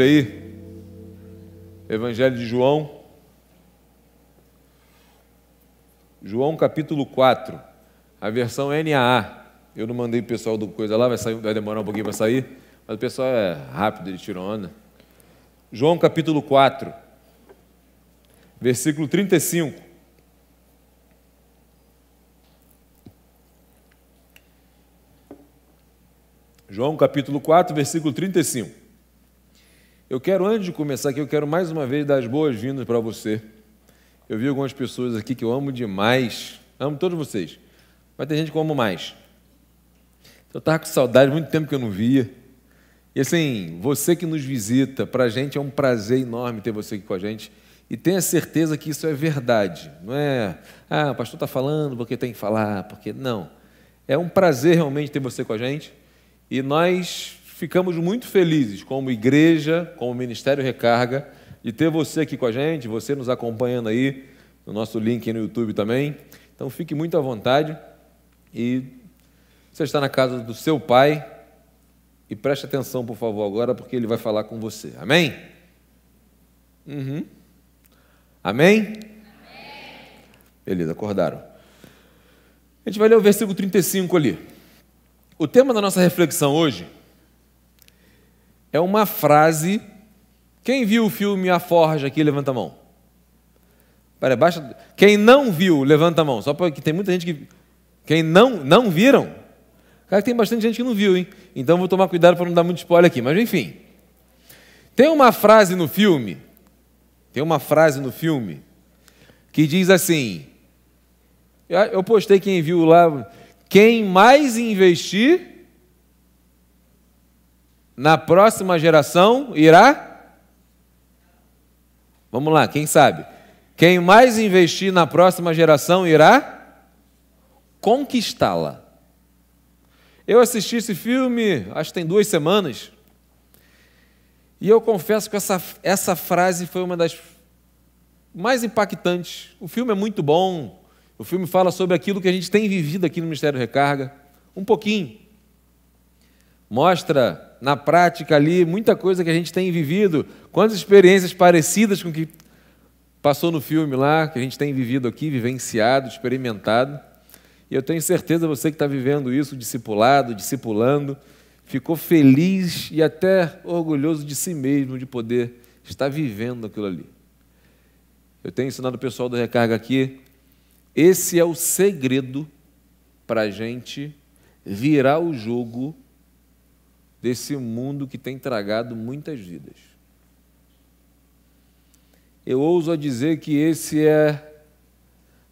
aí, Evangelho de João, João capítulo 4, a versão NAA. Eu não mandei o pessoal do coisa lá, vai, sair, vai demorar um pouquinho para sair, mas o pessoal é rápido, ele tirou onda. João capítulo 4, versículo 35. João capítulo 4, versículo 35. Eu quero, antes de começar aqui, eu quero mais uma vez dar as boas-vindas para você. Eu vi algumas pessoas aqui que eu amo demais, amo todos vocês, mas tem gente que eu amo mais. Então, eu estava com saudade, muito tempo que eu não via. E assim, você que nos visita, para a gente é um prazer enorme ter você aqui com a gente. E tenha certeza que isso é verdade, não é, ah, o pastor está falando porque tem que falar, porque. Não. É um prazer realmente ter você com a gente. E nós Ficamos muito felizes, como igreja, como Ministério Recarga, de ter você aqui com a gente, você nos acompanhando aí, no nosso link no YouTube também. Então fique muito à vontade e você está na casa do seu pai e preste atenção, por favor, agora, porque ele vai falar com você. Amém? Uhum. Amém? Amém? Beleza, acordaram. A gente vai ler o versículo 35 ali. O tema da nossa reflexão hoje é uma frase. Quem viu o filme A Forja aqui, levanta a mão. Pera, baixa. Quem não viu, levanta a mão. Só porque tem muita gente que. Quem não, não viram? Cara, tem bastante gente que não viu, hein? Então vou tomar cuidado para não dar muito spoiler aqui. Mas enfim. Tem uma frase no filme. Tem uma frase no filme que diz assim. Eu postei quem viu lá. Quem mais investir, na próxima geração irá. Vamos lá, quem sabe? Quem mais investir na próxima geração irá conquistá-la. Eu assisti esse filme, acho que tem duas semanas, e eu confesso que essa, essa frase foi uma das mais impactantes. O filme é muito bom, o filme fala sobre aquilo que a gente tem vivido aqui no Ministério Recarga, um pouquinho. Mostra na prática ali muita coisa que a gente tem vivido, quantas experiências parecidas com o que passou no filme lá, que a gente tem vivido aqui, vivenciado, experimentado. E eu tenho certeza, você que está vivendo isso, discipulado, discipulando, ficou feliz e até orgulhoso de si mesmo, de poder estar vivendo aquilo ali. Eu tenho ensinado o pessoal do recarga aqui, esse é o segredo para a gente virar o jogo desse mundo que tem tragado muitas vidas. Eu ouso a dizer que esse é,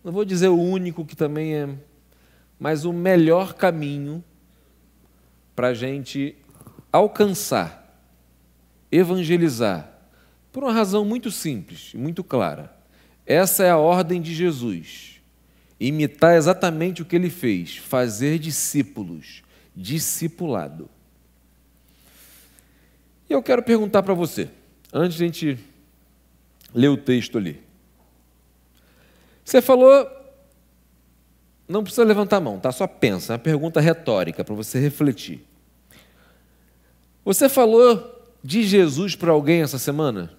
não vou dizer o único que também é, mas o melhor caminho para a gente alcançar, evangelizar, por uma razão muito simples e muito clara. Essa é a ordem de Jesus. Imitar exatamente o que ele fez, fazer discípulos, discipulado. E eu quero perguntar para você, antes de a gente ler o texto ali. Você falou, não precisa levantar a mão, tá? Só pensa, é uma pergunta retórica para você refletir. Você falou de Jesus para alguém essa semana?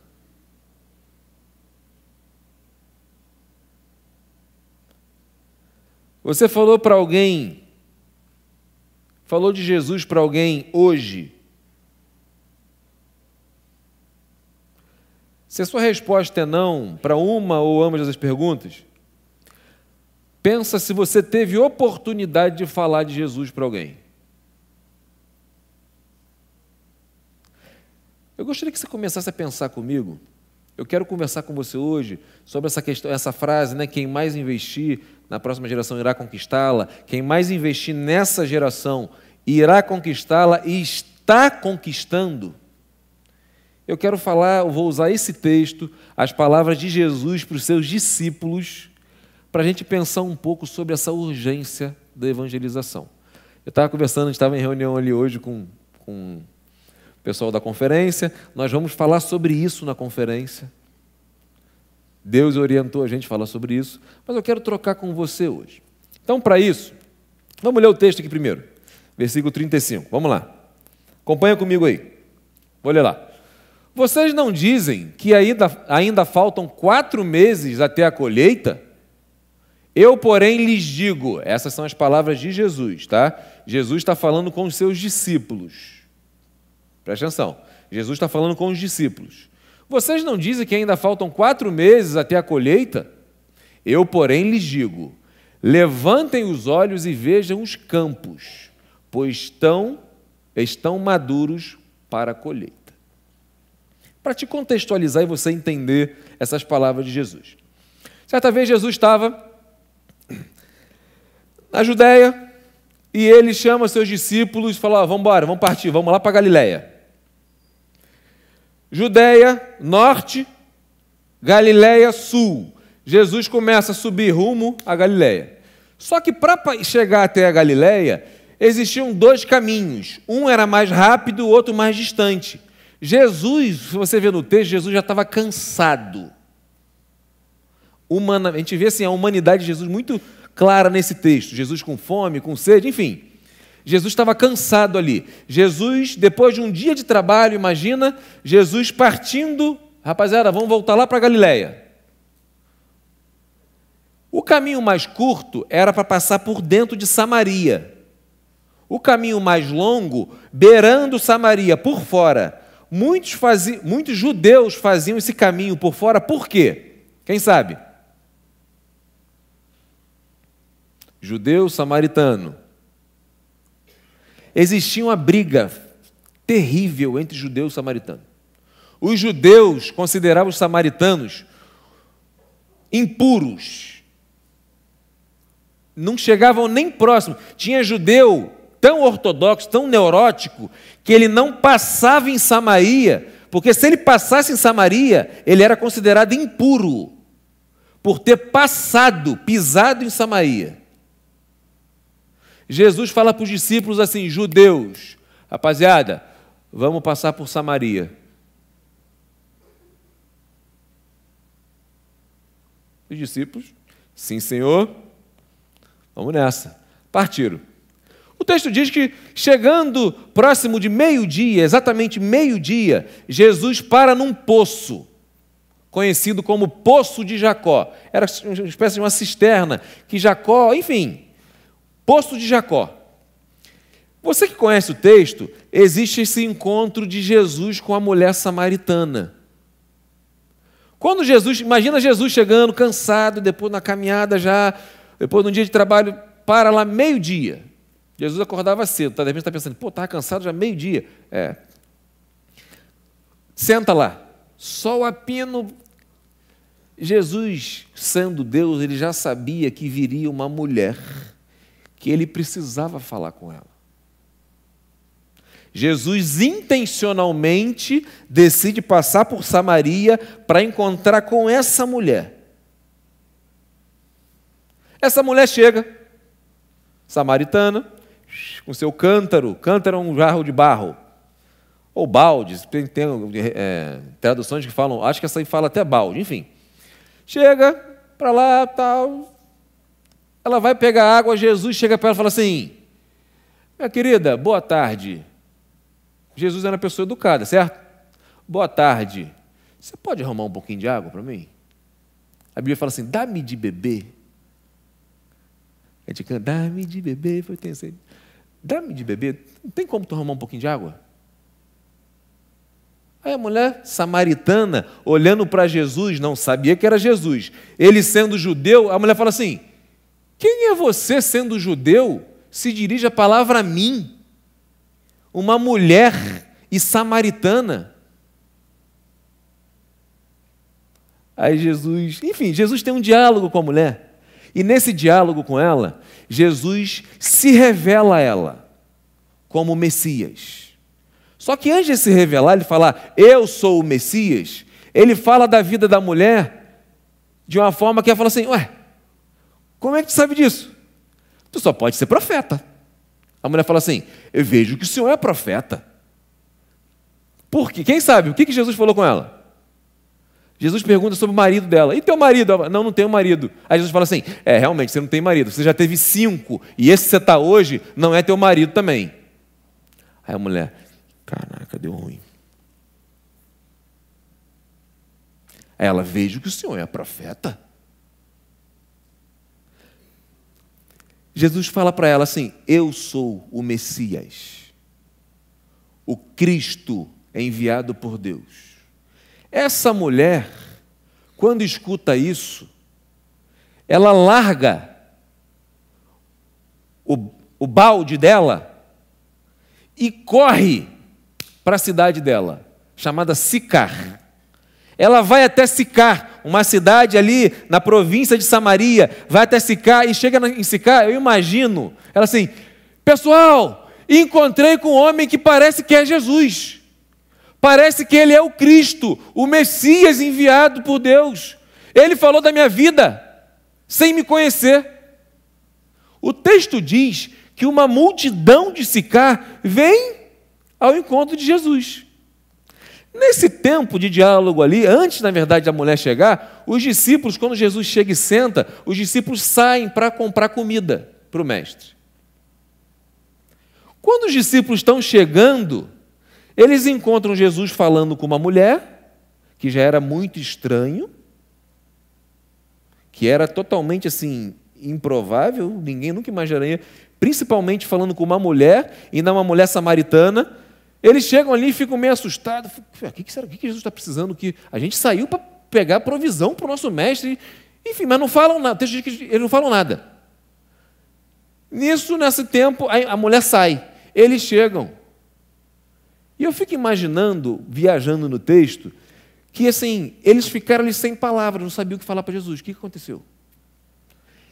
Você falou para alguém, falou de Jesus para alguém hoje? Se a sua resposta é não para uma ou ambas as perguntas, pensa se você teve oportunidade de falar de Jesus para alguém. Eu gostaria que você começasse a pensar comigo. Eu quero conversar com você hoje sobre essa questão, essa frase, né? Quem mais investir na próxima geração irá conquistá-la. Quem mais investir nessa geração irá conquistá-la e está conquistando eu quero falar, eu vou usar esse texto, as palavras de Jesus para os seus discípulos, para a gente pensar um pouco sobre essa urgência da evangelização. Eu estava conversando, a gente estava em reunião ali hoje com, com o pessoal da conferência, nós vamos falar sobre isso na conferência. Deus orientou a gente a falar sobre isso, mas eu quero trocar com você hoje. Então, para isso, vamos ler o texto aqui primeiro, versículo 35. Vamos lá. Acompanha comigo aí. Vou ler lá. Vocês não dizem que ainda, ainda faltam quatro meses até a colheita? Eu, porém, lhes digo: essas são as palavras de Jesus, tá? Jesus está falando com os seus discípulos. Presta atenção. Jesus está falando com os discípulos. Vocês não dizem que ainda faltam quatro meses até a colheita? Eu, porém, lhes digo: levantem os olhos e vejam os campos, pois estão, estão maduros para a colheita para te contextualizar e você entender essas palavras de Jesus. Certa vez Jesus estava na Judéia e ele chama seus discípulos e fala: ah, Vamos embora, vamos partir, vamos lá para Galiléia. Judéia, norte, Galiléia, sul. Jesus começa a subir rumo à Galiléia. Só que para chegar até a Galiléia existiam dois caminhos. Um era mais rápido, o outro mais distante. Jesus, se você vê no texto, Jesus já estava cansado. Humana, a gente vê assim, a humanidade de Jesus muito clara nesse texto. Jesus com fome, com sede, enfim. Jesus estava cansado ali. Jesus, depois de um dia de trabalho, imagina, Jesus partindo. Rapaziada, vamos voltar lá para Galiléia. O caminho mais curto era para passar por dentro de Samaria. O caminho mais longo, beirando Samaria por fora Muitos, faziam, muitos judeus faziam esse caminho por fora, por quê? Quem sabe? Judeu, samaritano. Existia uma briga terrível entre judeu e samaritano. Os judeus consideravam os samaritanos impuros. Não chegavam nem próximo. Tinha judeu tão ortodoxo, tão neurótico, que ele não passava em Samaria, porque se ele passasse em Samaria, ele era considerado impuro, por ter passado, pisado em Samaria. Jesus fala para os discípulos assim: judeus, rapaziada, vamos passar por Samaria. Os discípulos, sim, senhor, vamos nessa. Partiram. O texto diz que, chegando próximo de meio-dia, exatamente meio-dia, Jesus para num poço, conhecido como Poço de Jacó. Era uma espécie de uma cisterna que Jacó, enfim, Poço de Jacó. Você que conhece o texto, existe esse encontro de Jesus com a mulher samaritana. Quando Jesus, imagina Jesus chegando cansado, depois na caminhada já, depois de um dia de trabalho, para lá meio-dia. Jesus acordava cedo, tá? de repente está pensando, pô, estava cansado já meio-dia. É. Senta lá, sol a pino. Jesus, sendo Deus, ele já sabia que viria uma mulher que ele precisava falar com ela. Jesus intencionalmente decide passar por Samaria para encontrar com essa mulher. Essa mulher chega, samaritana, com seu cântaro. Cântaro é um jarro de barro. Ou baldes, tem, tem é, traduções que falam, acho que essa aí fala até balde, enfim. Chega para lá, tal. Ela vai pegar água, Jesus chega para ela e fala assim: Minha querida, boa tarde. Jesus era uma pessoa educada, certo? Boa tarde. Você pode arrumar um pouquinho de água para mim? A Bíblia fala assim: dá-me de beber. A gente canta, dá-me de beber, foi ter dá-me de beber, tem como tu arrumar um pouquinho de água? Aí a mulher samaritana, olhando para Jesus, não sabia que era Jesus. Ele sendo judeu, a mulher fala assim: Quem é você sendo judeu? Se dirige a palavra a mim. Uma mulher e samaritana. Aí Jesus, enfim, Jesus tem um diálogo com a mulher. E nesse diálogo com ela, Jesus se revela a ela como Messias. Só que antes de se revelar, ele falar, eu sou o Messias, ele fala da vida da mulher de uma forma que ela fala assim, ué, como é que tu sabe disso? Tu só pode ser profeta. A mulher fala assim, eu vejo que o senhor é profeta. Por quê? Quem sabe? O que Jesus falou com ela? Jesus pergunta sobre o marido dela. E teu marido? não, não tenho marido. Aí Jesus fala assim: É, realmente, você não tem marido. Você já teve cinco. E esse que você está hoje não é teu marido também. Aí a mulher: Caraca, deu ruim. Aí ela: Vejo que o senhor é profeta. Jesus fala para ela assim: Eu sou o Messias, o Cristo enviado por Deus. Essa mulher, quando escuta isso, ela larga o, o balde dela e corre para a cidade dela, chamada Sicar. Ela vai até Sicar, uma cidade ali na província de Samaria, vai até Sicar e chega em Sicar, eu imagino, ela assim, pessoal, encontrei com um homem que parece que é Jesus. Parece que ele é o Cristo, o Messias enviado por Deus. Ele falou da minha vida sem me conhecer. O texto diz que uma multidão de Sicar vem ao encontro de Jesus. Nesse tempo de diálogo ali, antes, na verdade, da mulher chegar, os discípulos, quando Jesus chega e senta, os discípulos saem para comprar comida para o mestre. Quando os discípulos estão chegando, eles encontram Jesus falando com uma mulher, que já era muito estranho, que era totalmente assim improvável, ninguém nunca imaginaria, principalmente falando com uma mulher, e não uma mulher samaritana. Eles chegam ali e ficam meio assustados. O que, será? O que Jesus está precisando? Que a gente saiu para pegar provisão para o nosso mestre. Enfim, mas não falam nada. Eles não falam nada. Nisso, nesse tempo, a mulher sai. Eles chegam. E eu fico imaginando, viajando no texto, que assim, eles ficaram ali sem palavras, não sabiam o que falar para Jesus. O que aconteceu?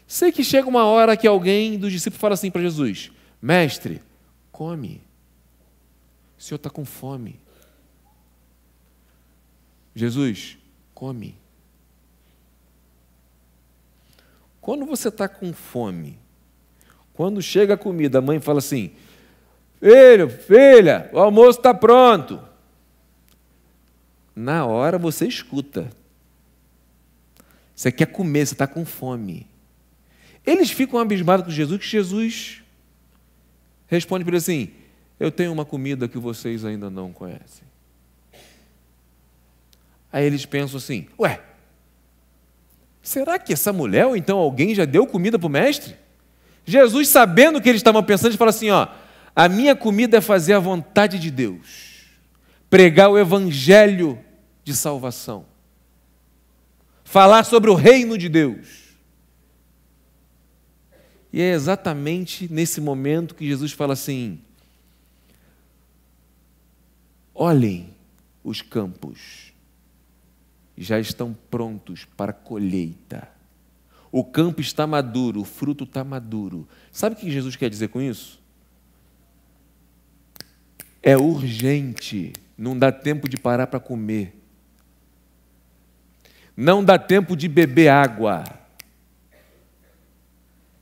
Sei que chega uma hora que alguém dos discípulos fala assim para Jesus: Mestre, come. O senhor está com fome. Jesus, come. Quando você está com fome, quando chega a comida, a mãe fala assim: Filho, filha, o almoço está pronto. Na hora você escuta. Você quer comer, você está com fome. Eles ficam abismados com Jesus, que Jesus responde para ele assim: Eu tenho uma comida que vocês ainda não conhecem. Aí eles pensam assim: Ué, será que essa mulher ou então alguém já deu comida para o mestre? Jesus, sabendo o que eles estavam pensando, ele fala assim: Ó, a minha comida é fazer a vontade de Deus, pregar o evangelho de salvação, falar sobre o reino de Deus. E é exatamente nesse momento que Jesus fala assim: olhem os campos, já estão prontos para colheita. O campo está maduro, o fruto está maduro. Sabe o que Jesus quer dizer com isso? É urgente, não dá tempo de parar para comer. Não dá tempo de beber água.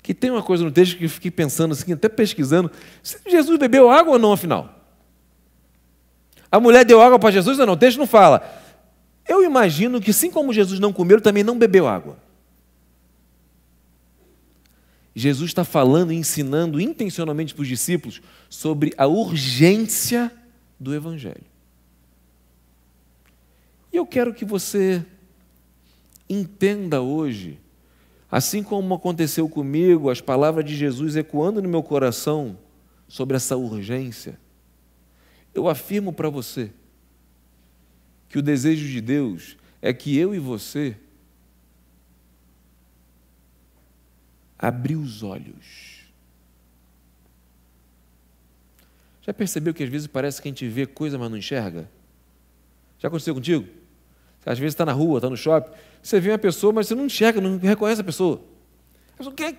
Que tem uma coisa no texto que eu fiquei pensando assim, até pesquisando, Jesus bebeu água ou não, afinal? A mulher deu água para Jesus ou não? O texto não fala. Eu imagino que, assim como Jesus não comeu, também não bebeu água. Jesus está falando e ensinando intencionalmente para os discípulos sobre a urgência do Evangelho. E eu quero que você entenda hoje, assim como aconteceu comigo, as palavras de Jesus ecoando no meu coração sobre essa urgência. Eu afirmo para você que o desejo de Deus é que eu e você abriu os olhos. Já percebeu que às vezes parece que a gente vê coisa, mas não enxerga? Já aconteceu contigo? Às vezes está na rua, está no shopping, você vê uma pessoa, mas você não enxerga, não reconhece a pessoa.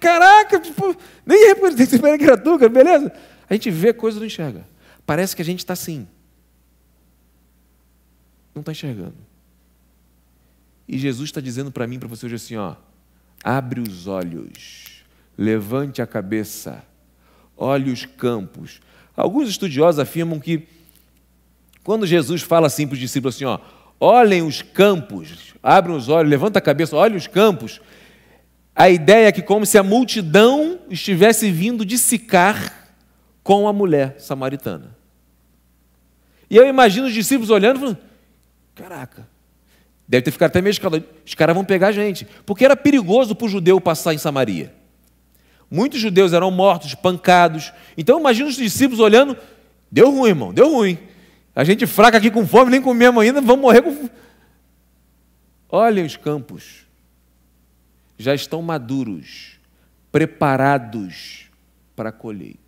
Caraca, tipo, nem espera que era tu, beleza? A gente vê coisa e não enxerga. Parece que a gente está assim. Não está enxergando. E Jesus está dizendo para mim, para você hoje assim, ó, Abre os olhos, levante a cabeça, olhe os campos. Alguns estudiosos afirmam que quando Jesus fala assim para os discípulos assim, ó, olhem os campos, abrem os olhos, levanta a cabeça, olhem os campos. A ideia é que como se a multidão estivesse vindo de Sicar com a mulher samaritana. E eu imagino os discípulos olhando e falando, caraca, Deve ter ficado até meio escalado. Os caras vão pegar a gente. Porque era perigoso para o judeu passar em Samaria. Muitos judeus eram mortos, pancados. Então imagina os discípulos olhando. Deu ruim, irmão, deu ruim. A gente fraca aqui com fome, nem comemos ainda, vamos morrer com. Olhem os campos. Já estão maduros, preparados para a colheita.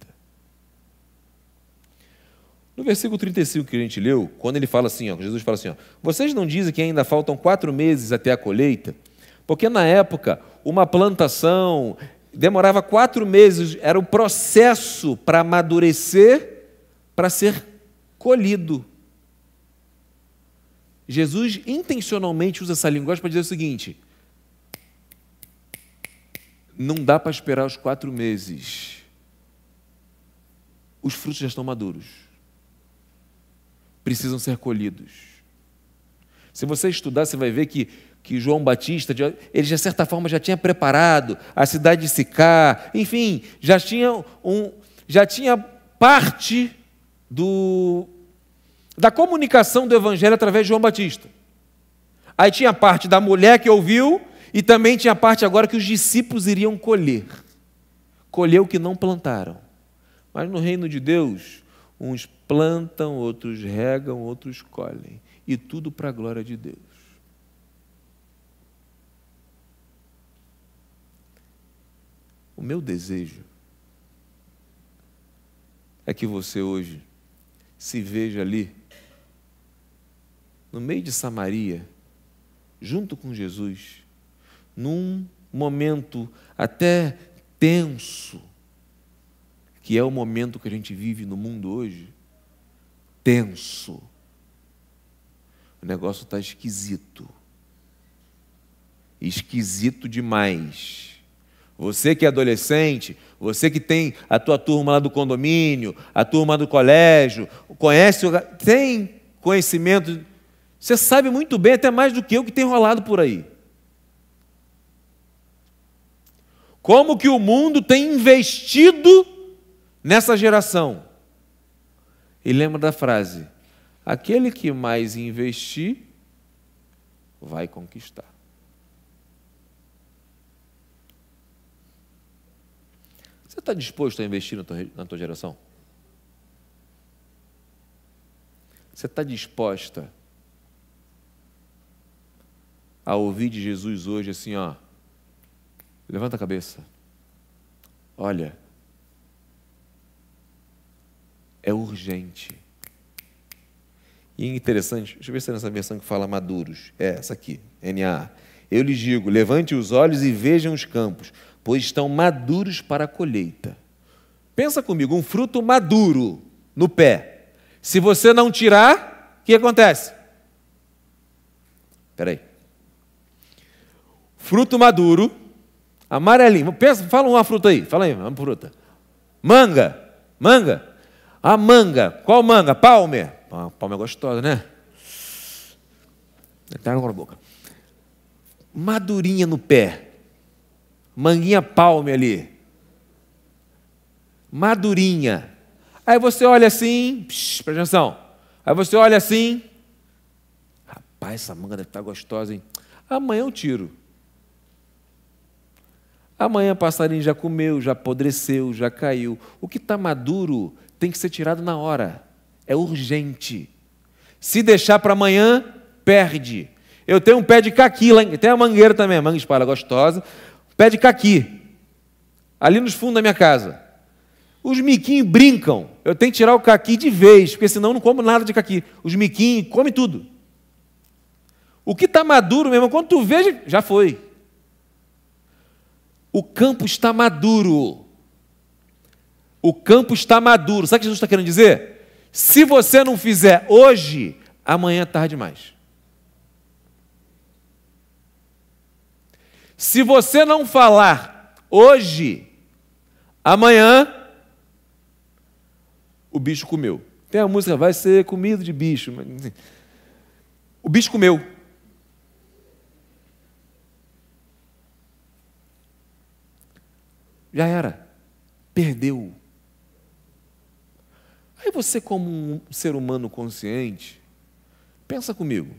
No versículo 35 que a gente leu, quando ele fala assim, ó, Jesus fala assim: ó, Vocês não dizem que ainda faltam quatro meses até a colheita? Porque na época, uma plantação demorava quatro meses, era o processo para amadurecer, para ser colhido. Jesus intencionalmente usa essa linguagem para dizer o seguinte: não dá para esperar os quatro meses. Os frutos já estão maduros precisam ser colhidos. Se você estudar, você vai ver que, que João Batista, ele de certa forma já tinha preparado a cidade de Sicá, enfim, já tinha, um, já tinha parte do, da comunicação do evangelho através de João Batista. Aí tinha parte da mulher que ouviu e também tinha parte agora que os discípulos iriam colher. Colher o que não plantaram. Mas no reino de Deus, Uns plantam, outros regam, outros colhem. E tudo para a glória de Deus. O meu desejo é que você hoje se veja ali, no meio de Samaria, junto com Jesus, num momento até tenso, que é o momento que a gente vive no mundo hoje, tenso. O negócio está esquisito. Esquisito demais. Você que é adolescente, você que tem a tua turma lá do condomínio, a turma do colégio, conhece, tem conhecimento, você sabe muito bem, até mais do que eu, que tem rolado por aí. Como que o mundo tem investido nessa geração. E lembra da frase: aquele que mais investir vai conquistar. Você está disposto a investir na tua, geração? Você está disposta a ouvir de Jesus hoje assim, ó? Levanta a cabeça. Olha, é urgente. E é interessante, deixa eu ver se é nessa versão que fala maduros. É, essa aqui, NA. Eu lhes digo: levante os olhos e vejam os campos, pois estão maduros para a colheita. Pensa comigo, um fruto maduro no pé. Se você não tirar, o que acontece? Espera aí. Fruto maduro, amarelinho. Pensa, fala uma fruta aí, fala aí, uma fruta. Manga, manga. A manga. Qual manga? Palme, Ah, é gostosa, né? Tá na boca. Madurinha no pé. Manguinha palme ali. Madurinha. Aí você olha assim, psh, presta atenção. Aí você olha assim. Rapaz, essa manga deve estar tá gostosa, hein? Amanhã eu tiro. Amanhã o passarinho já comeu, já apodreceu, já caiu. O que está maduro tem que ser tirado na hora. É urgente. Se deixar para amanhã, perde. Eu tenho um pé de caqui lá, tem a mangueira também, manga espalha gostosa. Pé de caqui. Ali nos fundos da minha casa. Os miquinhos brincam. Eu tenho que tirar o caqui de vez, porque senão eu não como nada de caqui. Os miquinhos comem tudo. O que está maduro, mesmo, quando tu veja, já foi. O campo está maduro. O campo está maduro. Sabe o que Jesus está querendo dizer? Se você não fizer hoje, amanhã é tarde demais. Se você não falar hoje, amanhã, o bicho comeu. Tem a música, vai ser comido de bicho. O bicho comeu. Já era. Perdeu. Aí você, como um ser humano consciente, pensa comigo.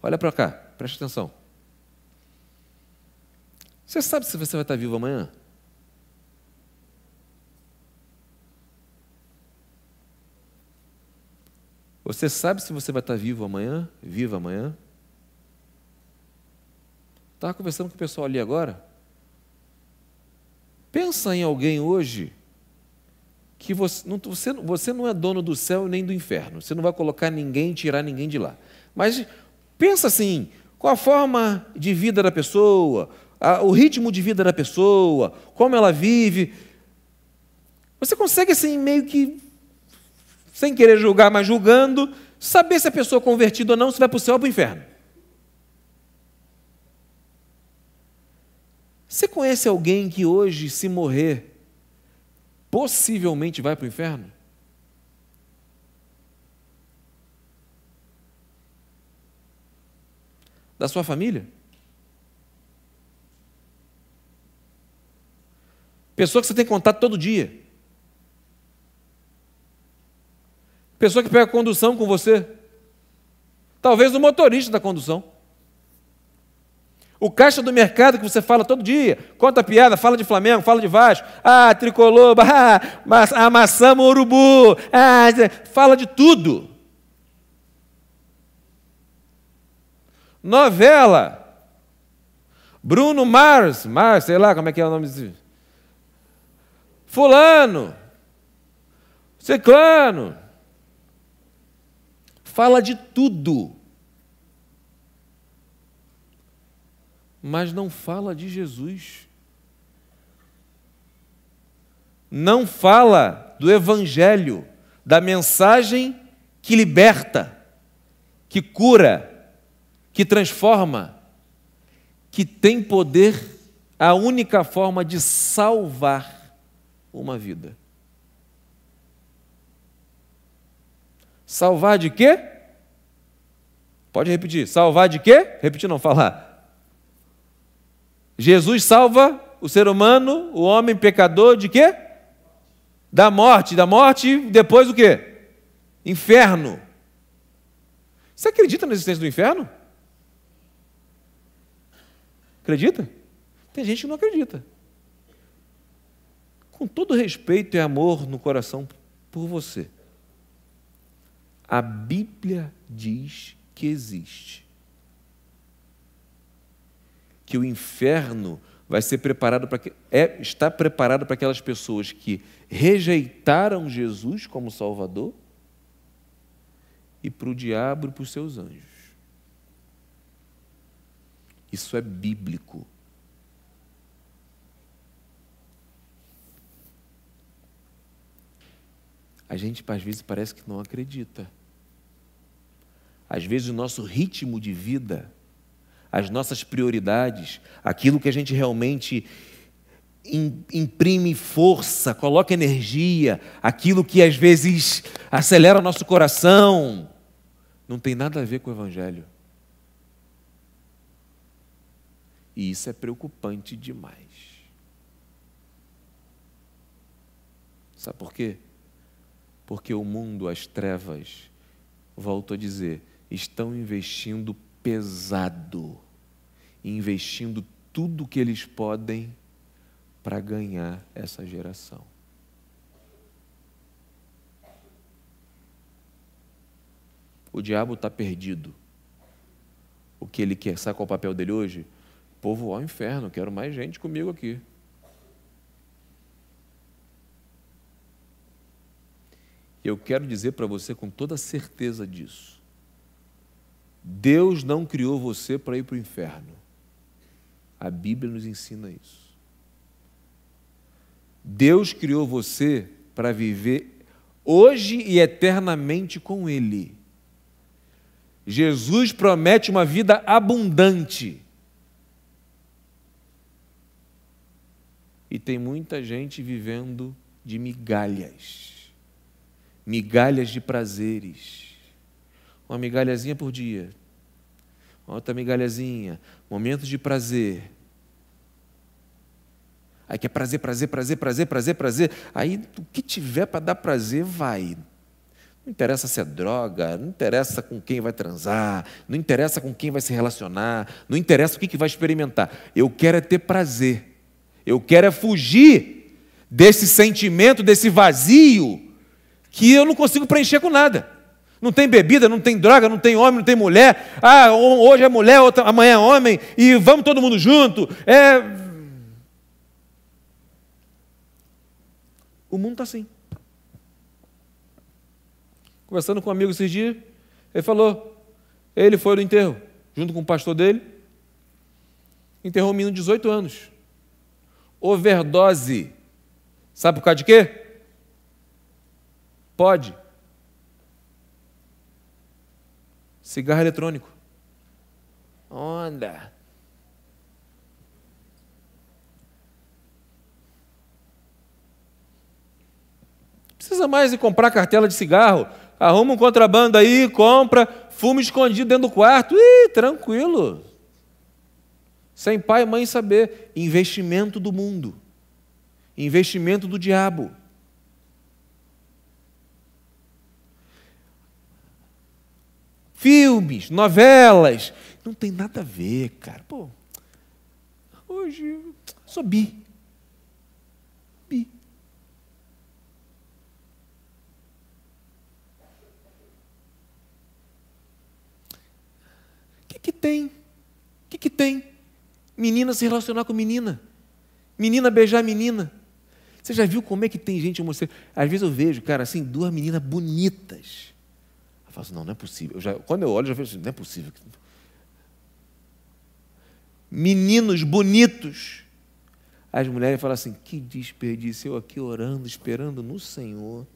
Olha para cá, preste atenção. Você sabe se você vai estar vivo amanhã? Você sabe se você vai estar vivo amanhã? Viva amanhã? Estava conversando com o pessoal ali agora. Pensa em alguém hoje que você não, você, você não é dono do céu nem do inferno. Você não vai colocar ninguém, tirar ninguém de lá. Mas pensa assim, com a forma de vida da pessoa, a, o ritmo de vida da pessoa, como ela vive. Você consegue assim meio que sem querer julgar, mas julgando, saber se a pessoa é convertida ou não, se vai para o céu ou para o inferno. Você conhece alguém que hoje, se morrer, possivelmente vai para o inferno? Da sua família? Pessoa que você tem contato todo dia. Pessoa que pega condução com você. Talvez o motorista da condução. O caixa do mercado que você fala todo dia, conta piada, fala de Flamengo, fala de Vasco, ah, tricolor, ah, mas, amassamos urubu, ah, fala de tudo. Novela. Bruno Mars, Mars, sei lá como é que é o nome desse. Fulano. Ciclano. Fala de tudo. mas não fala de Jesus. Não fala do Evangelho, da mensagem que liberta, que cura, que transforma, que tem poder, a única forma de salvar uma vida. Salvar de quê? Pode repetir. Salvar de quê? Repetir não, falar. Jesus salva o ser humano, o homem pecador, de quê? Da morte. Da morte, depois o quê? Inferno. Você acredita na existência do inferno? Acredita? Tem gente que não acredita. Com todo respeito e amor no coração por você, a Bíblia diz que existe que o inferno vai ser preparado para que é, está preparado para aquelas pessoas que rejeitaram Jesus como Salvador e para o diabo e para os seus anjos. Isso é bíblico. A gente às vezes parece que não acredita. Às vezes o nosso ritmo de vida as nossas prioridades, aquilo que a gente realmente imprime força, coloca energia, aquilo que às vezes acelera nosso coração, não tem nada a ver com o Evangelho. E isso é preocupante demais. Sabe por quê? Porque o mundo, as trevas, volto a dizer, estão investindo pesado, investindo tudo que eles podem para ganhar essa geração. O diabo está perdido. O que ele quer? Sabe qual é o papel dele hoje? Povoar o inferno. Quero mais gente comigo aqui. Eu quero dizer para você com toda certeza disso. Deus não criou você para ir para o inferno. A Bíblia nos ensina isso. Deus criou você para viver hoje e eternamente com Ele. Jesus promete uma vida abundante. E tem muita gente vivendo de migalhas migalhas de prazeres uma migalhazinha por dia, outra migalhazinha, momentos de prazer. Aí quer prazer, prazer, prazer, prazer, prazer, prazer. Aí o que tiver para dar prazer, vai. Não interessa se é droga, não interessa com quem vai transar, não interessa com quem vai se relacionar, não interessa o que, que vai experimentar. Eu quero é ter prazer. Eu quero é fugir desse sentimento, desse vazio que eu não consigo preencher com nada. Não tem bebida, não tem droga, não tem homem, não tem mulher. Ah, hoje é mulher, outra, amanhã é homem, e vamos todo mundo junto. É... O mundo está assim. Conversando com um amigo esses dias, ele falou: ele foi no enterro, junto com o pastor dele. Enterrou um menino de 18 anos. Overdose. Sabe por causa de quê? Pode. Cigarro eletrônico. Onda. Precisa mais de comprar cartela de cigarro. Arruma um contrabando aí, compra, fumo escondido dentro do quarto. Ih, tranquilo. Sem pai e mãe saber. Investimento do mundo. Investimento do diabo. filmes, novelas. Não tem nada a ver, cara. Pô, hoje sou bi. Bi. O que, que tem? O que, que tem? Menina se relacionar com menina. Menina beijar menina. Você já viu como é que tem gente homossexual? Às vezes eu vejo, cara, assim, duas meninas bonitas eu falo assim, não, não é possível. Eu já, quando eu olho, já vejo assim, não é possível. Meninos bonitos. As mulheres falam assim, que desperdício, eu aqui orando, esperando no Senhor.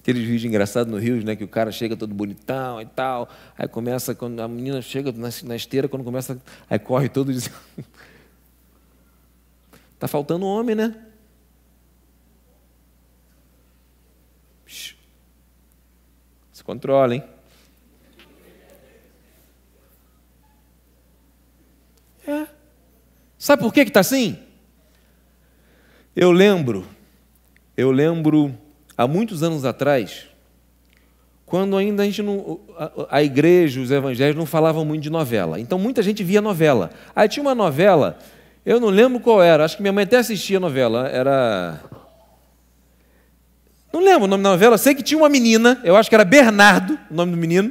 Aqueles vídeos engraçados no Rio, né? Que o cara chega todo bonitão e tal. Aí começa, quando a menina chega na esteira, quando começa, aí corre todo dizendo. tá faltando homem, né? Psh. Se controlem. É. Sabe por que está assim? Eu lembro, eu lembro há muitos anos atrás, quando ainda a gente não, a, a igreja, os evangelhos não falavam muito de novela. Então muita gente via novela. Aí tinha uma novela, eu não lembro qual era, acho que minha mãe até assistia a novela, era não lembro o nome da novela, sei que tinha uma menina, eu acho que era Bernardo, o nome do menino,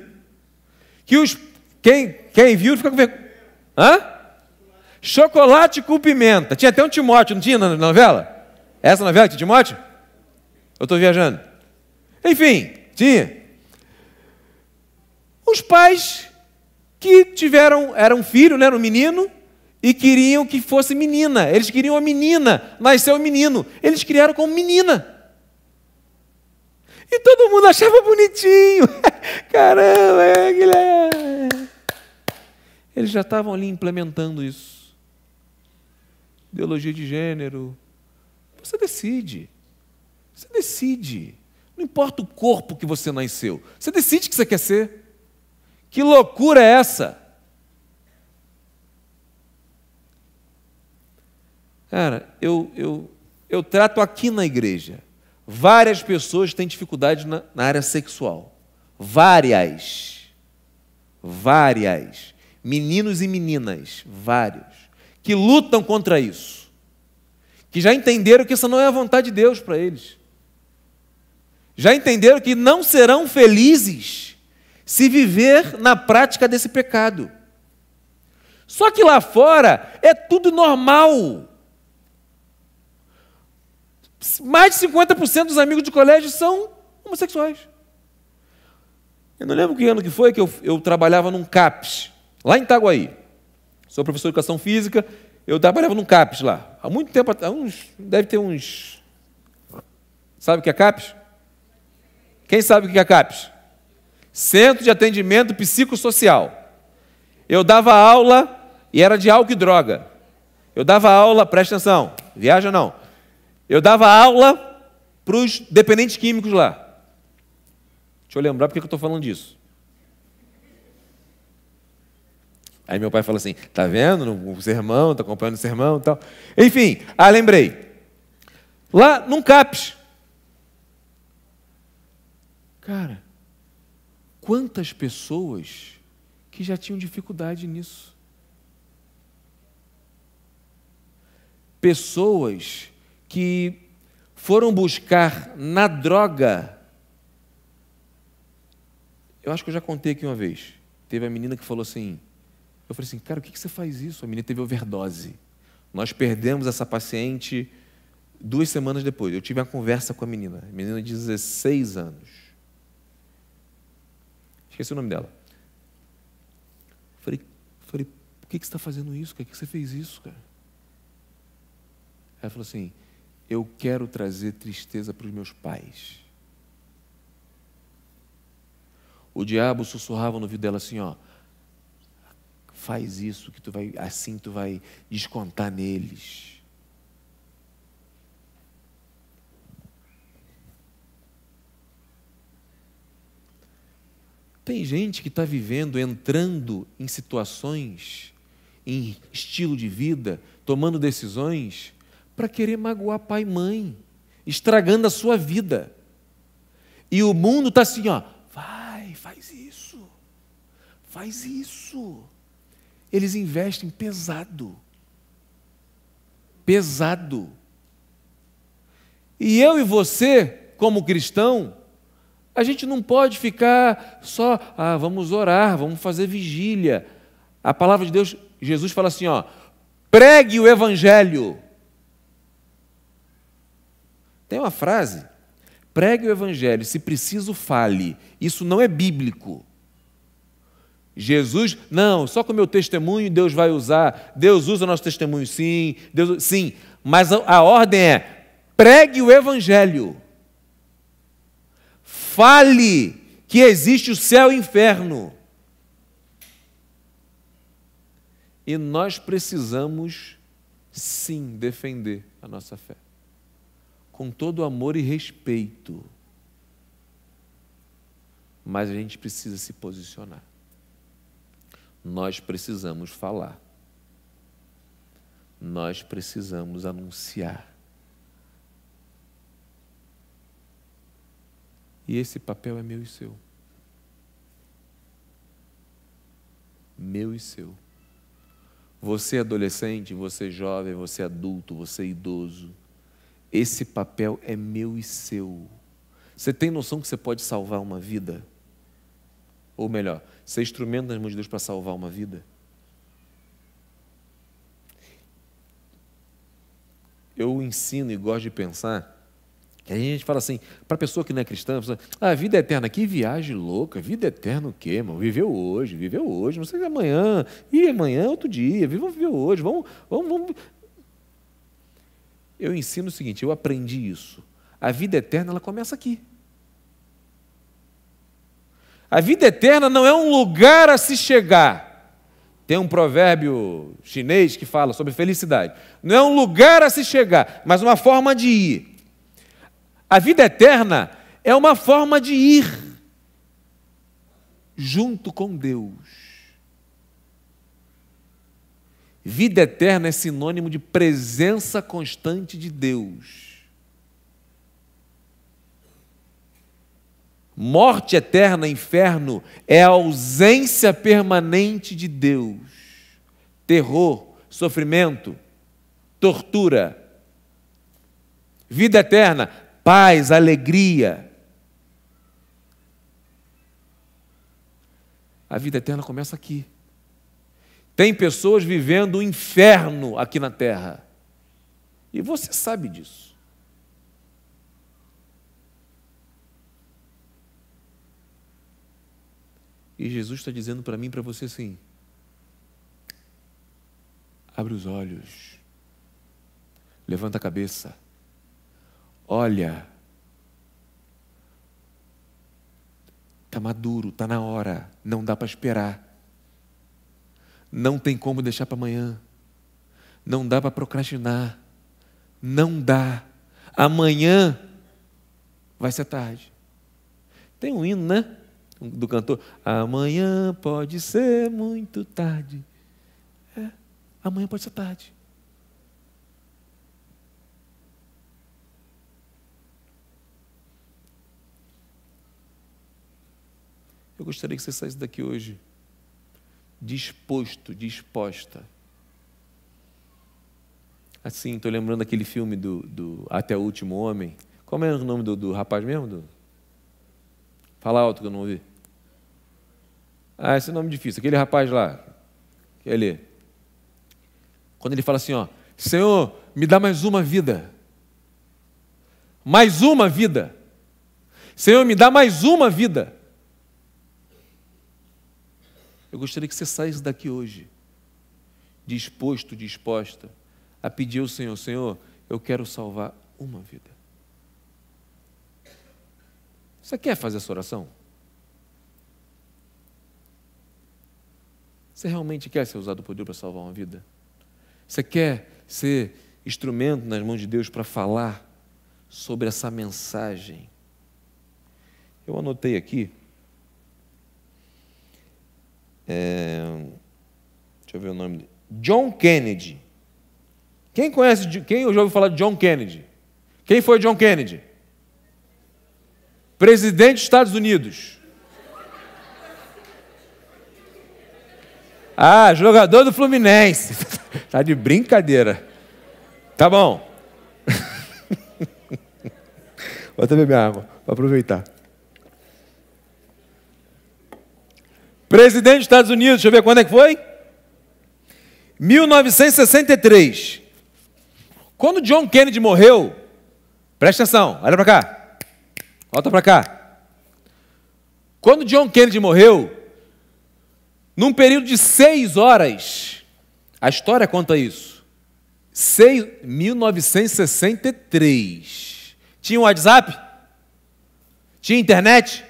que os, quem, quem viu fica com vergonha. Hã? Chocolate com pimenta. Tinha até um Timóteo, não tinha na novela? Essa novela tinha Timóteo? Eu estou viajando. Enfim, tinha. Os pais que tiveram, era um filho, né, era um menino, e queriam que fosse menina. Eles queriam a menina, nasceu um menino. Eles criaram como menina. E todo mundo achava bonitinho. Caramba, é, Guilherme. Eles já estavam ali implementando isso. Ideologia de gênero. Você decide. Você decide. Não importa o corpo que você nasceu. Você decide o que você quer ser. Que loucura é essa? Cara, eu, eu, eu trato aqui na igreja Várias pessoas têm dificuldade na, na área sexual. Várias. Várias. Meninos e meninas, vários. Que lutam contra isso. Que já entenderam que isso não é a vontade de Deus para eles. Já entenderam que não serão felizes se viver na prática desse pecado. Só que lá fora é tudo normal mais de 50% dos amigos de colégio são homossexuais. Eu não lembro que ano que foi que eu, eu trabalhava num CAPS, lá em Itaguaí. Sou professor de educação física, eu trabalhava num CAPS lá. Há muito tempo atrás, deve ter uns. Sabe o que é CAPS? Quem sabe o que é CAPS? Centro de Atendimento Psicossocial. Eu dava aula e era de álcool e droga. Eu dava aula, presta atenção, viaja não. Eu dava aula para os dependentes químicos lá. Deixa eu lembrar porque eu estou falando disso. Aí meu pai falou assim: tá vendo o sermão, está acompanhando o sermão e tal. Enfim, ah, lembrei. Lá num CAPS. Cara, quantas pessoas que já tinham dificuldade nisso? Pessoas que foram buscar na droga. Eu acho que eu já contei aqui uma vez. Teve a menina que falou assim. Eu falei assim, cara, o que, você faz isso? A menina teve overdose. Nós perdemos essa paciente duas semanas depois. Eu tive uma conversa com a menina, menina de 16 anos. Esqueci o nome dela. Falei, falei por que, você está fazendo isso? Por que você fez isso, cara? Ela falou assim, eu quero trazer tristeza para os meus pais. O diabo sussurrava no ouvido dela assim, ó, faz isso que tu vai, assim tu vai descontar neles. Tem gente que está vivendo, entrando em situações, em estilo de vida, tomando decisões para querer magoar pai e mãe, estragando a sua vida. E o mundo está assim, ó, vai, faz isso, faz isso. Eles investem pesado, pesado. E eu e você, como cristão, a gente não pode ficar só, ah, vamos orar, vamos fazer vigília. A palavra de Deus, Jesus fala assim, ó, pregue o evangelho. Tem uma frase: pregue o evangelho, se preciso, fale. Isso não é bíblico. Jesus, não, só com o meu testemunho Deus vai usar. Deus usa o nosso testemunho, sim. Deus, sim, mas a ordem é: pregue o evangelho. Fale que existe o céu e o inferno. E nós precisamos, sim, defender a nossa fé com todo amor e respeito. Mas a gente precisa se posicionar. Nós precisamos falar. Nós precisamos anunciar. E esse papel é meu e seu. Meu e seu. Você é adolescente, você é jovem, você é adulto, você idoso, esse papel é meu e seu. Você tem noção que você pode salvar uma vida? Ou melhor, ser é instrumento nas mãos de Deus para salvar uma vida? Eu ensino e gosto de pensar que a gente fala assim, para a pessoa que não é cristã, a, pessoa, ah, a vida é eterna, que viagem louca, vida eterna o quê, irmão? Viveu hoje, viveu hoje, não sei se é amanhã, e amanhã é outro dia, vamos viver hoje, vamos, vamos, vamos eu ensino o seguinte: eu aprendi isso. A vida eterna ela começa aqui. A vida eterna não é um lugar a se chegar. Tem um provérbio chinês que fala sobre felicidade. Não é um lugar a se chegar, mas uma forma de ir. A vida eterna é uma forma de ir junto com Deus. Vida eterna é sinônimo de presença constante de Deus. Morte eterna, inferno, é a ausência permanente de Deus. Terror, sofrimento, tortura. Vida eterna, paz, alegria. A vida eterna começa aqui. Tem pessoas vivendo o um inferno aqui na terra. E você sabe disso. E Jesus está dizendo para mim e para você assim: abre os olhos, levanta a cabeça, olha. Está maduro, está na hora, não dá para esperar. Não tem como deixar para amanhã. Não dá para procrastinar. Não dá. Amanhã vai ser tarde. Tem um hino, né? Do cantor. Amanhã pode ser muito tarde. É, amanhã pode ser tarde. Eu gostaria que você saísse daqui hoje disposto, disposta. Assim, estou lembrando daquele filme do, do, Até o Último Homem. Como é o nome do, do rapaz mesmo? Do... Fala alto que eu não ouvi. Ah, esse é nome difícil. Aquele rapaz lá, é ele, quando ele fala assim, ó, Senhor, me dá mais uma vida. Mais uma vida. Senhor, me dá mais uma vida. Eu gostaria que você saísse daqui hoje, disposto, disposta, a pedir ao Senhor: Senhor, eu quero salvar uma vida. Você quer fazer essa oração? Você realmente quer ser usado por Deus para salvar uma vida? Você quer ser instrumento nas mãos de Deus para falar sobre essa mensagem? Eu anotei aqui é, deixa eu ver o nome dele. John Kennedy. Quem conhece, quem já ouviu falar de John Kennedy? Quem foi John Kennedy? Presidente dos Estados Unidos. Ah, jogador do Fluminense. tá de brincadeira. Tá bom. Vou até beber água para aproveitar. Presidente dos Estados Unidos, deixa eu ver quando é que foi? 1963. Quando John Kennedy morreu, presta atenção, olha para cá. Volta para cá. Quando John Kennedy morreu, num período de seis horas, a história conta isso. Seis, 1963. Tinha WhatsApp? Tinha internet?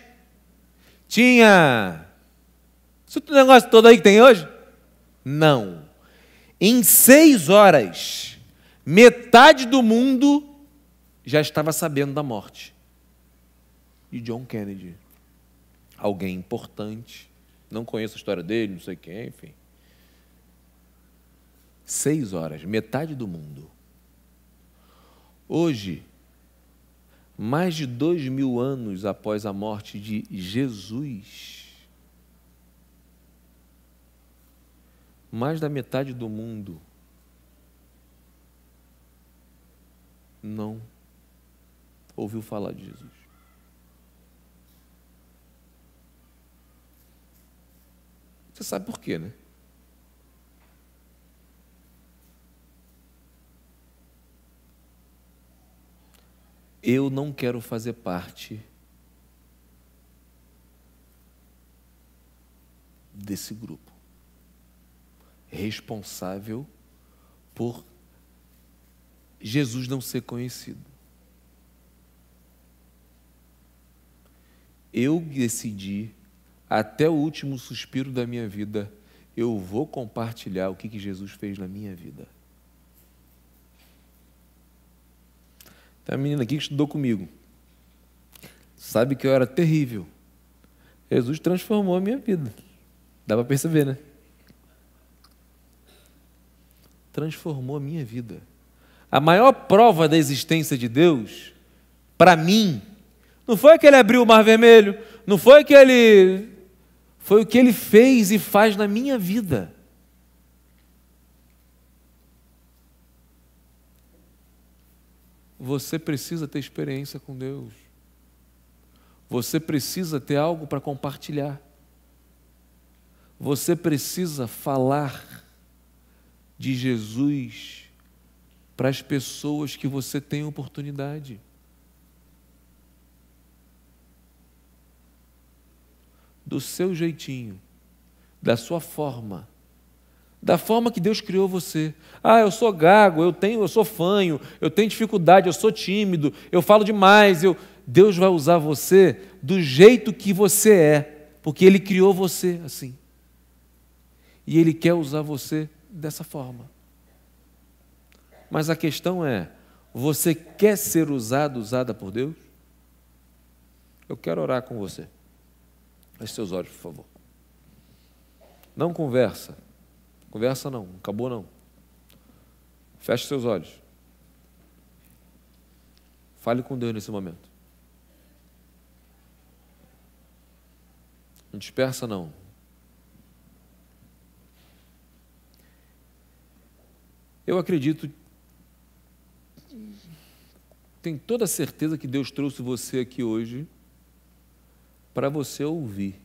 Tinha esse é negócio todo aí que tem hoje? Não. Em seis horas, metade do mundo já estava sabendo da morte de John Kennedy. Alguém importante. Não conheço a história dele, não sei quem, enfim. Seis horas, metade do mundo. Hoje, mais de dois mil anos após a morte de Jesus, mais da metade do mundo não ouviu falar de Jesus. Você sabe por quê, né? Eu não quero fazer parte desse grupo responsável por Jesus não ser conhecido. Eu decidi, até o último suspiro da minha vida, eu vou compartilhar o que, que Jesus fez na minha vida. Tem uma menina aqui que estudou comigo. Sabe que eu era terrível. Jesus transformou a minha vida. Dá para perceber, né? transformou a minha vida. A maior prova da existência de Deus, para mim, não foi que ele abriu o mar vermelho, não foi que ele. Foi o que ele fez e faz na minha vida. Você precisa ter experiência com Deus. Você precisa ter algo para compartilhar. Você precisa falar de Jesus para as pessoas que você tem oportunidade. Do seu jeitinho, da sua forma, da forma que Deus criou você. Ah, eu sou gago, eu tenho, eu sou fanho, eu tenho dificuldade, eu sou tímido, eu falo demais, eu Deus vai usar você do jeito que você é, porque ele criou você assim. E ele quer usar você dessa forma. Mas a questão é: você quer ser usado, usada por Deus? Eu quero orar com você. Feche seus olhos, por favor. Não conversa. Conversa não, acabou não. Feche seus olhos. Fale com Deus nesse momento. Não dispersa não. Eu acredito, tenho toda a certeza que Deus trouxe você aqui hoje para você ouvir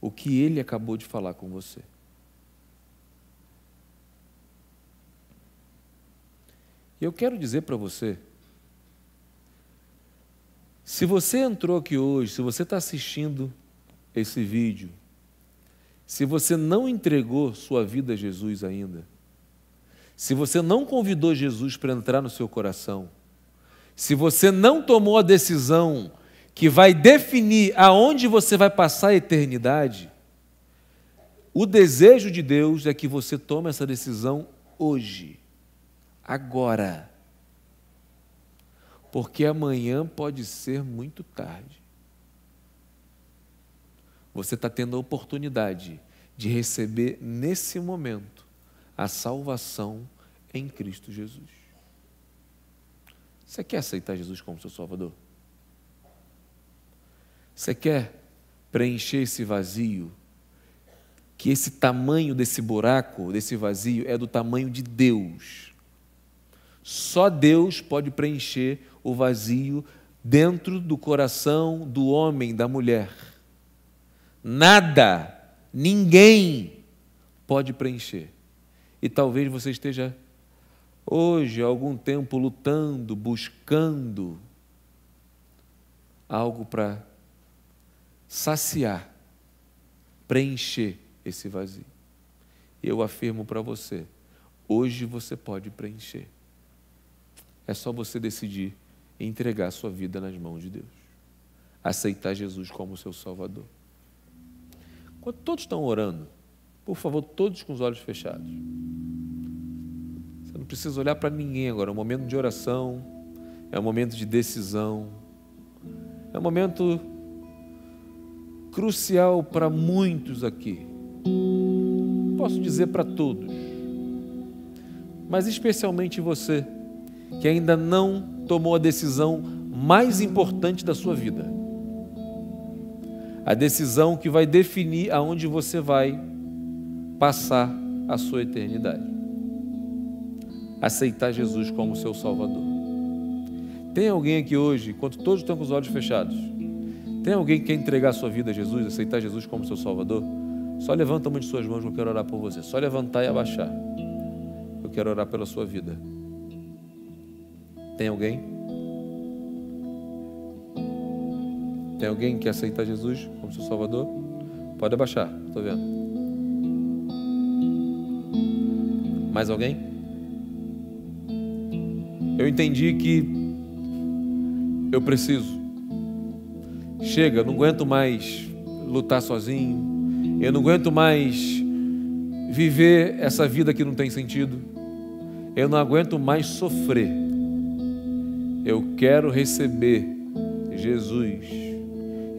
o que Ele acabou de falar com você. E eu quero dizer para você, se você entrou aqui hoje, se você está assistindo esse vídeo, se você não entregou sua vida a Jesus ainda, se você não convidou Jesus para entrar no seu coração, se você não tomou a decisão que vai definir aonde você vai passar a eternidade, o desejo de Deus é que você tome essa decisão hoje, agora. Porque amanhã pode ser muito tarde. Você está tendo a oportunidade de receber nesse momento a salvação em Cristo Jesus. Você quer aceitar Jesus como seu Salvador? Você quer preencher esse vazio? Que esse tamanho desse buraco, desse vazio, é do tamanho de Deus. Só Deus pode preencher o vazio dentro do coração do homem, da mulher nada, ninguém pode preencher. E talvez você esteja hoje algum tempo lutando, buscando algo para saciar, preencher esse vazio. Eu afirmo para você, hoje você pode preencher. É só você decidir entregar sua vida nas mãos de Deus, aceitar Jesus como seu Salvador. Enquanto todos estão orando, por favor, todos com os olhos fechados. Você não precisa olhar para ninguém agora. É um momento de oração, é um momento de decisão, é um momento crucial para muitos aqui. Posso dizer para todos, mas especialmente você, que ainda não tomou a decisão mais importante da sua vida a decisão que vai definir aonde você vai passar a sua eternidade. Aceitar Jesus como seu Salvador. Tem alguém aqui hoje, enquanto todos estão com os olhos fechados, tem alguém que quer entregar a sua vida a Jesus, aceitar Jesus como seu Salvador? Só levanta uma de suas mãos eu quero orar por você. Só levantar e abaixar. Eu quero orar pela sua vida. Tem alguém? Tem alguém que aceita Jesus como seu Salvador? Pode abaixar, estou vendo. Mais alguém? Eu entendi que eu preciso. Chega, não aguento mais lutar sozinho. Eu não aguento mais viver essa vida que não tem sentido. Eu não aguento mais sofrer. Eu quero receber Jesus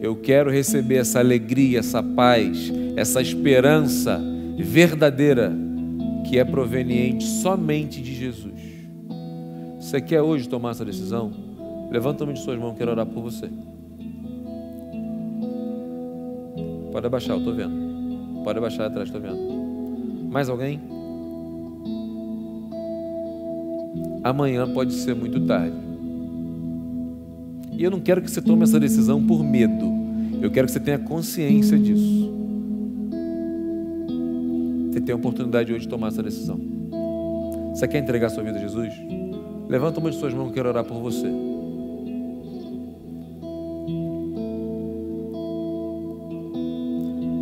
eu quero receber essa alegria, essa paz, essa esperança verdadeira que é proveniente somente de Jesus. Você quer hoje tomar essa decisão? Levanta-me de suas mãos, quero orar por você. Pode abaixar, eu estou vendo. Pode abaixar atrás, estou vendo. Mais alguém? Amanhã pode ser muito tarde. E eu não quero que você tome essa decisão por medo. Eu quero que você tenha consciência disso. Você tem a oportunidade hoje de tomar essa decisão. Você quer entregar sua vida a Jesus? Levanta uma de suas mãos, eu quero orar por você.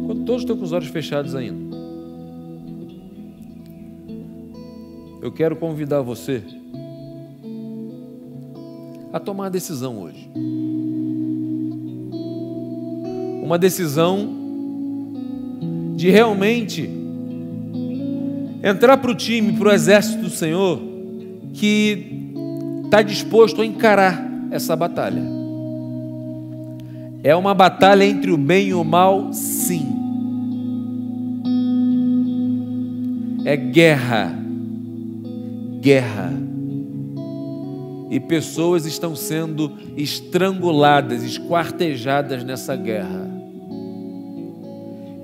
Quando todos estão com os olhos fechados ainda, eu quero convidar você a tomar uma decisão hoje. Uma decisão de realmente entrar para o time, para o exército do Senhor, que está disposto a encarar essa batalha. É uma batalha entre o bem e o mal, sim. É guerra. Guerra e pessoas estão sendo estranguladas, esquartejadas nessa guerra.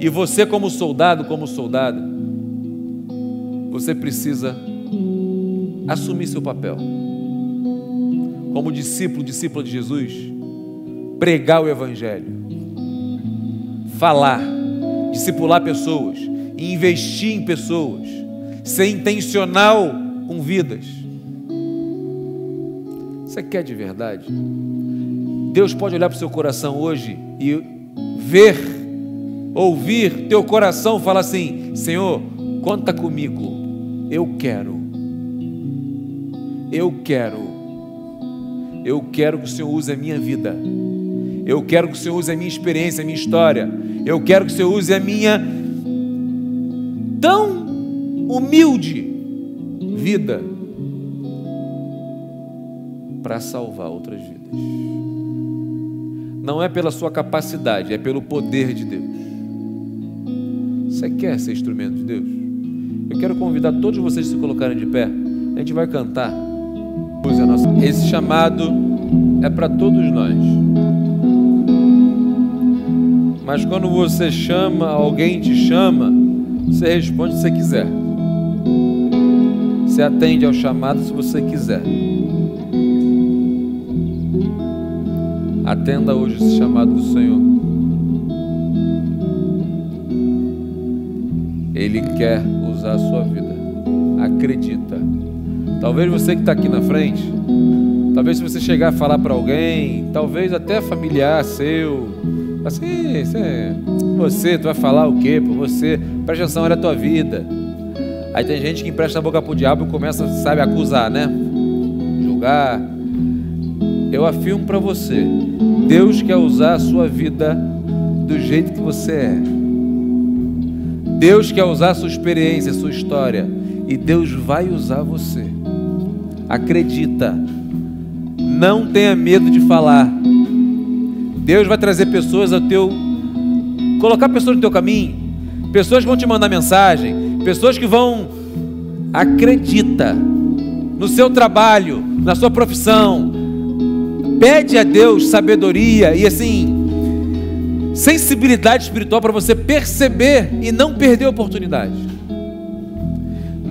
E você, como soldado, como soldada, você precisa assumir seu papel. Como discípulo, discípula de Jesus, pregar o Evangelho, falar, discipular pessoas, investir em pessoas, ser intencional com vidas você quer de verdade? Deus pode olhar para o seu coração hoje e ver, ouvir teu coração falar assim: Senhor, conta comigo, eu quero, eu quero, eu quero que o Senhor use a minha vida, eu quero que o Senhor use a minha experiência, a minha história, eu quero que o Senhor use a minha tão humilde vida para salvar outras vidas. Não é pela sua capacidade, é pelo poder de Deus. Você quer ser instrumento de Deus? Eu quero convidar todos vocês a se colocarem de pé. A gente vai cantar. É Esse chamado é para todos nós. Mas quando você chama, alguém te chama, você responde se você quiser. Você atende ao chamado se você quiser. Atenda hoje esse chamado do Senhor. Ele quer usar a sua vida. Acredita. Talvez você que está aqui na frente, talvez se você chegar a falar para alguém, talvez até familiar seu, assim, você, você, tu vai falar o quê por você? Presta atenção, olha a tua vida. Aí tem gente que empresta a boca o diabo e começa, sabe, a acusar, né? Julgar eu afirmo para você, Deus quer usar a sua vida do jeito que você é. Deus quer usar a sua experiência, a sua história, e Deus vai usar você. Acredita. Não tenha medo de falar. Deus vai trazer pessoas ao teu colocar pessoas no teu caminho, pessoas que vão te mandar mensagem, pessoas que vão acredita no seu trabalho, na sua profissão, pede a Deus sabedoria e assim, sensibilidade espiritual para você perceber e não perder a oportunidade.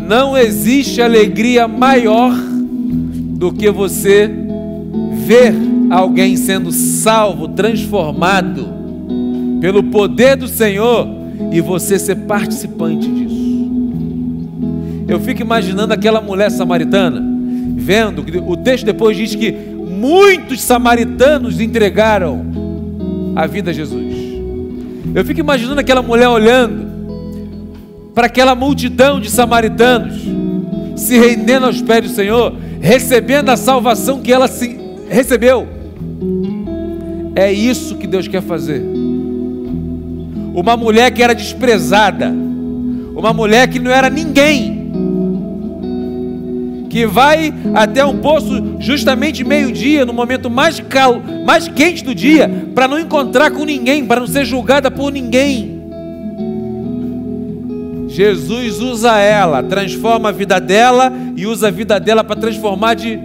Não existe alegria maior do que você ver alguém sendo salvo, transformado pelo poder do Senhor e você ser participante disso. Eu fico imaginando aquela mulher samaritana vendo, o texto depois diz que muitos samaritanos entregaram a vida a Jesus. Eu fico imaginando aquela mulher olhando para aquela multidão de samaritanos se rendendo aos pés do Senhor, recebendo a salvação que ela se recebeu. É isso que Deus quer fazer. Uma mulher que era desprezada, uma mulher que não era ninguém, que vai até um poço justamente meio-dia, no momento mais, cal mais quente do dia, para não encontrar com ninguém, para não ser julgada por ninguém. Jesus usa ela, transforma a vida dela e usa a vida dela para transformar de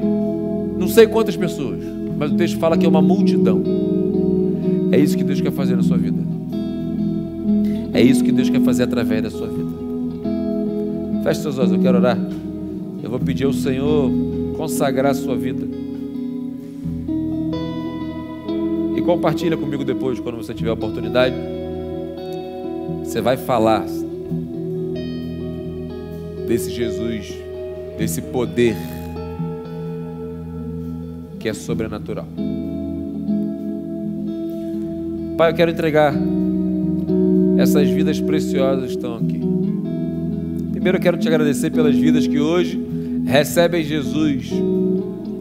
não sei quantas pessoas, mas o texto fala que é uma multidão. É isso que Deus quer fazer na sua vida. É isso que Deus quer fazer através da sua vida. Feche seus olhos, eu quero orar vou pedir ao Senhor consagrar a sua vida. E compartilha comigo depois, quando você tiver a oportunidade. Você vai falar desse Jesus, desse poder que é sobrenatural. Pai, eu quero entregar essas vidas preciosas que estão aqui. Primeiro eu quero te agradecer pelas vidas que hoje recebem Jesus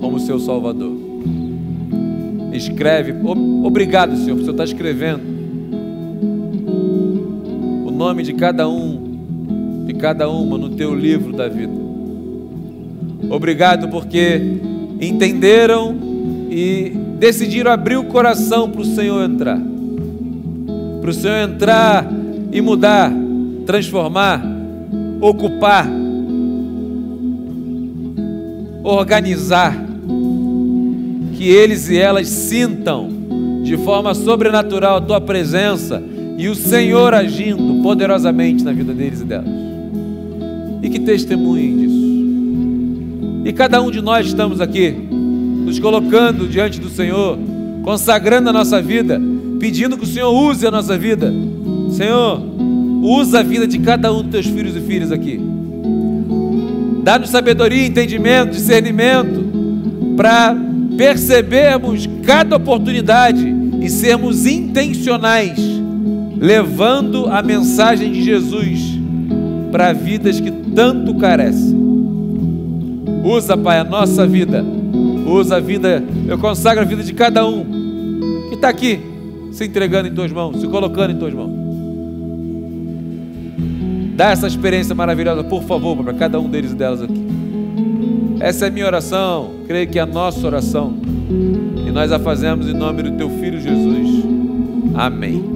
como seu Salvador. Escreve, obrigado, Senhor, porque o Senhor tá escrevendo o nome de cada um, de cada uma no teu livro da vida. Obrigado porque entenderam e decidiram abrir o coração para o Senhor entrar. Para o Senhor entrar e mudar, transformar, ocupar organizar que eles e elas sintam de forma sobrenatural a tua presença e o Senhor agindo poderosamente na vida deles e delas. E que testemunhem disso. E cada um de nós estamos aqui, nos colocando diante do Senhor, consagrando a nossa vida, pedindo que o Senhor use a nossa vida. Senhor, usa a vida de cada um dos teus filhos e filhas aqui. Dá-nos sabedoria, entendimento, discernimento, para percebermos cada oportunidade e sermos intencionais, levando a mensagem de Jesus para vidas que tanto carecem. Usa, Pai, a nossa vida. Usa a vida, eu consagro a vida de cada um que está aqui se entregando em tuas mãos, se colocando em tuas mãos. Dá essa experiência maravilhosa, por favor, para cada um deles e delas aqui. Essa é a minha oração, creio que é a nossa oração. E nós a fazemos em nome do teu filho Jesus. Amém.